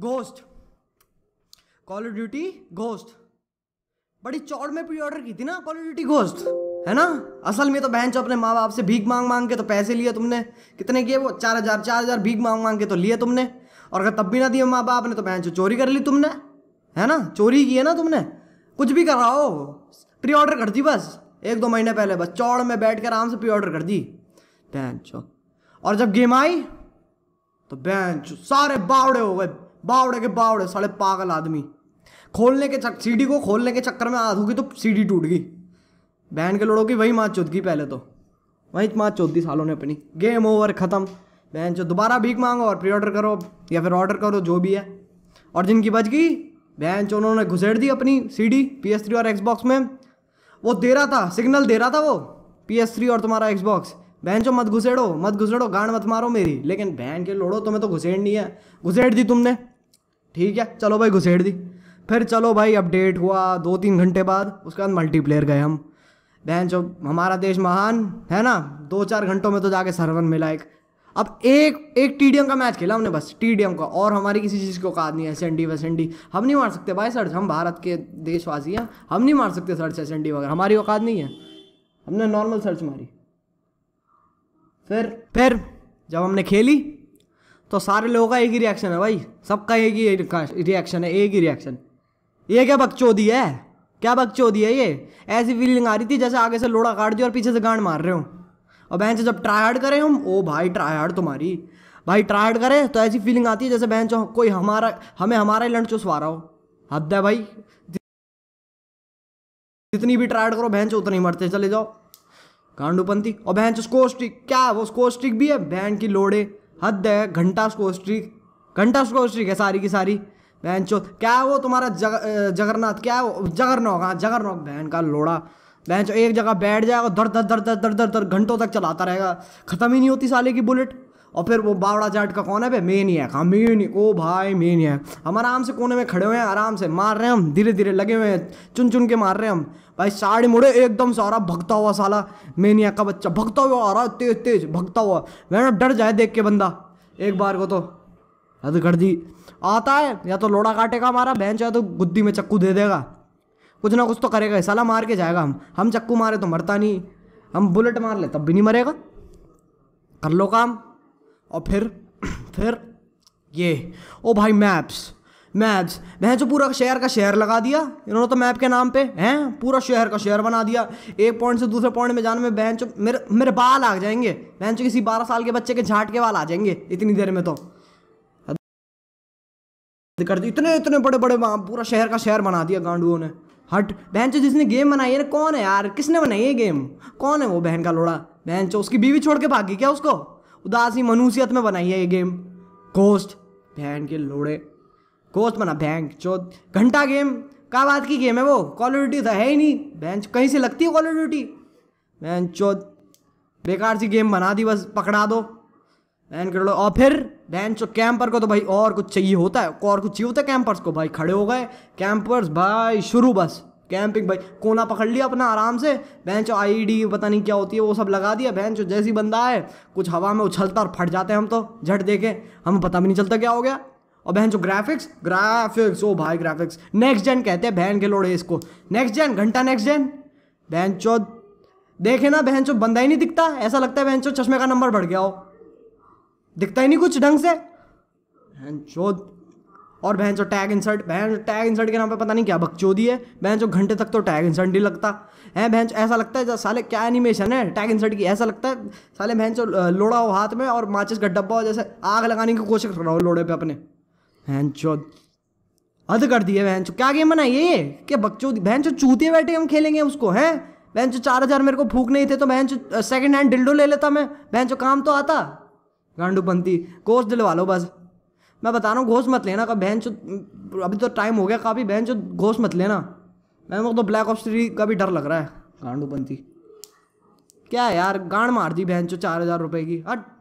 ghost Call of Duty Ghost बड़ी चौड़ में प्री ऑर्डर की थी ना कॉल ऑफ ड्यूटी घोस्ट है ना असल में तो बहन चो अपने माँ बाप से भीख मांग मांग के तो पैसे लिए तुमने कितने किए वो चार हज़ार चार हज़ार भीख मांग मांग के तो लिए तुमने और अगर तब भी ना दिए माँ बाप ने तो बहन चो चोरी कर ली तुमने है ना चोरी की है ना तुमने कुछ भी कर रहा हो प्री ऑर्डर कर दी बस एक दो महीने पहले बस चौड़ में बैठ कर आराम से प्री ऑर्डर कर दी बहन चो और जब गेम आई तो बहन चो सारे बावड़े हो गए बावड़े के बावड़े साले पागल आदमी खोलने के चक सीढ़ी को खोलने के चक्कर में आध होगी तो सीढ़ी टूट गई बहन के लोड़ो की वही माँ चौथ गई पहले तो वही माँ चौथ दी सालों ने अपनी गेम ओवर ख़त्म बहन चो दोबारा भीख मांगो और प्री ऑर्डर करो या फिर ऑर्डर करो जो भी है और जिनकी बच गई बहन चो उन्होंने घुसेड़ दी अपनी C D P S three और एक्सबॉक्स में वो दे रहा था सिग्नल दे रहा था वो पी एस थ्री और तुम्हारा एक्सबॉक्स बहन चो मत घुसेड़ो मत घुसेड़ो गांड मत मारो मेरी लेकिन बहन के लोड़ो तुम्हें तो घुसेड़नी है घुसेड़ दी तुमने ठीक है चलो भाई घुसेड़ दी फिर चलो भाई अपडेट हुआ दो तीन घंटे बाद उसके बाद मल्टीप्लेयर गए हम बहन जो हमारा देश महान है ना दो चार घंटों में तो जाके सर्वन मिला एक अब एक एक टीडीएम का मैच खेला हमने बस टीडीएम का और हमारी किसी चीज़ की औकात नहीं है एस एन डी वेस एन डी हम नहीं मार सकते भाई सर हम भारत के देशवासी हैं हम नहीं मार सकते सर्च एस एन डी वगैरह हमारी औकात नहीं है हमने नॉर्मल सर्च मारी फिर फिर जब हमने खेली तो सारे लोगों का एक ही रिएक्शन है भाई सबका एक ही रिएक्शन है एक ही रिएक्शन ये क्या बकचोदी है क्या बकचोदी है ये ऐसी फीलिंग आ रही थी जैसे आगे से लोड़ा काट दिया और पीछे से गांड मार रहे हो और बहन जब ट्राई हार्ड करें हम ओ भाई ट्राई हार्ड तुम्हारी भाई ट्राई हार्ड करें तो ऐसी फीलिंग आती है जैसे बहन चो कोई हमारा हमें हमारा ही लंड चुसवा रहा हो हद है भाई जितनी भी ट्राई करो बहन चो उतनी मरते चले जाओ कांडूपंथी और बहन चो स्टिक क्या वो स्कोस्टिक भी है बहन की लोड़े हद है घंटा स्कोस्ट्री घंटा स्कोस्ट्री है सारी की सारी बहन चो क्या है वो तुम्हारा जग जगरनाथ क्या है वो जगरनाक हाँ जगरनाक बहन का लोड़ा बहन चो एक जगह बैठ जाएगा धड़ धड़ धड़ धड़ धड़ धड़ घंटों तक चलाता रहेगा ख़त्म ही नहीं होती साले की बुलेट और फिर वो बावड़ा जाट का कौन है भाई मेन ही है हाँ मेन ही ओ भाई मेन ही है हम आराम से कोने में खड़े हुए हैं आराम से मार रहे हैं हम धीरे धीरे लगे हुए हैं चुन चुन के मार रहे हैं हम भाई साड़ी मुड़े एकदम सारा भगता हुआ साला मेनिया का बच्चा भगता हुआ आ रहा तेज तेज भगता हुआ मैं डर जाए देख के बंदा एक बार को तो अरे कर दी आता है या तो लोड़ा काटेगा हमारा बहन चाहे तो गुद्दी में चक्कू दे देगा कुछ ना कुछ तो करेगा साला मार के जाएगा हम हम चक्कू मारे तो मरता नहीं हम बुलेट मार ले तब भी नहीं मरेगा कर लो काम और फिर फिर ये ओ भाई मैप्स मैप्स मैं जो पूरा शहर का शहर लगा दिया इन्होंने तो मैप के नाम पे हैं पूरा शहर का शहर बना दिया एक पॉइंट से दूसरे पॉइंट में जाने में बहन चो मेरे मेरे बाल आ जाएंगे बहन चो किसी बारह साल के बच्चे के झाट के बाल आ जाएंगे इतनी देर में तो कर दी इतने इतने बड़े बड़े पूरा शहर का शहर बना दिया गांडुओं ने हट बहन चो जिसने गेम बनाई है ना कौन है यार किसने बनाई है गेम कौन है वो बहन का लोड़ा बहन चो उसकी बीवी छोड़ के भागी क्या उसको उदासी मनुष्यत में बनाई है ये गेम कोस्ट भैन के लोड़े कोस्ट बना भैंड चो घंटा गेम क्या बात की गेम है वो कॉल ऑफ ड्यूटी तो है ही नहीं बैंक कहीं से लगती है कॉल ऑफ ड्यूटी बहन बेकार सी गेम बना दी बस पकड़ा दो बहन कर लो और फिर बहन चो कैंपर को तो भाई और कुछ चाहिए होता है और कुछ चाहिए होता है कैंपर्स को भाई खड़े हो गए कैंपर्स भाई शुरू बस कैंपिंग भाई कोना पकड़ लिया अपना आराम से बेंच आईडी e पता नहीं क्या होती है वो सब लगा दिया बेंच जैसी बंदा है कुछ हवा में उछलता और फट जाते हैं हम तो झट देखे हमें पता भी नहीं चलता क्या हो गया और बहन जो ग्राफिक्स ग्राफिक्स ओ भाई ग्राफिक्स नेक्स्ट जेन कहते हैं बहन के लोड़े इसको नेक्स्ट जेन घंटा नेक्स्ट जेन बहन चो देखे ना बहन चो बंदा ही नहीं दिखता ऐसा लगता है बहन चो चश्मे का नंबर बढ़ गया हो दिखता ही नहीं कुछ ढंग से बहन चो और बहन जो टैग इंसर्ट बहन जो टैग इंसर्ट के नाम पे पता नहीं क्या बकचोदी है बहन जो घंटे तक तो टैग इंसर्ट नहीं लगता है बहन ऐसा लगता है साले क्या एनिमेशन है टैग इंसर्ट की ऐसा लगता है साले बहन जो लोड़ा हो हाथ में और माचिस का डब्बा हो जैसे आग लगाने की कोशिश कर रहा हो लोड़े पे अपने बहन चो हद कर दिए बहन क्या गेम बनाइए ये क्या बकचोदी बहन जो चूते बैठे हम खेलेंगे उसको हैं बहन जो चार हज़ार मेरे को फूक नहीं थे तो बहन जो सेकेंड हैंड डिल्डो ले लेता मैं बहन जो काम तो आता गांडू पंथी कोर्स दिलवा लो बस मैं बता रहा हूँ घोष मत लेना का बहन चो अभी तो टाइम हो गया काफ़ी बहन चो घोष मत लेना मैम को तो ब्लैक ऑफ थ्री का भी डर लग रहा है बनती क्या यार गांड मार दी बहन चो चार हज़ार रुपये की हट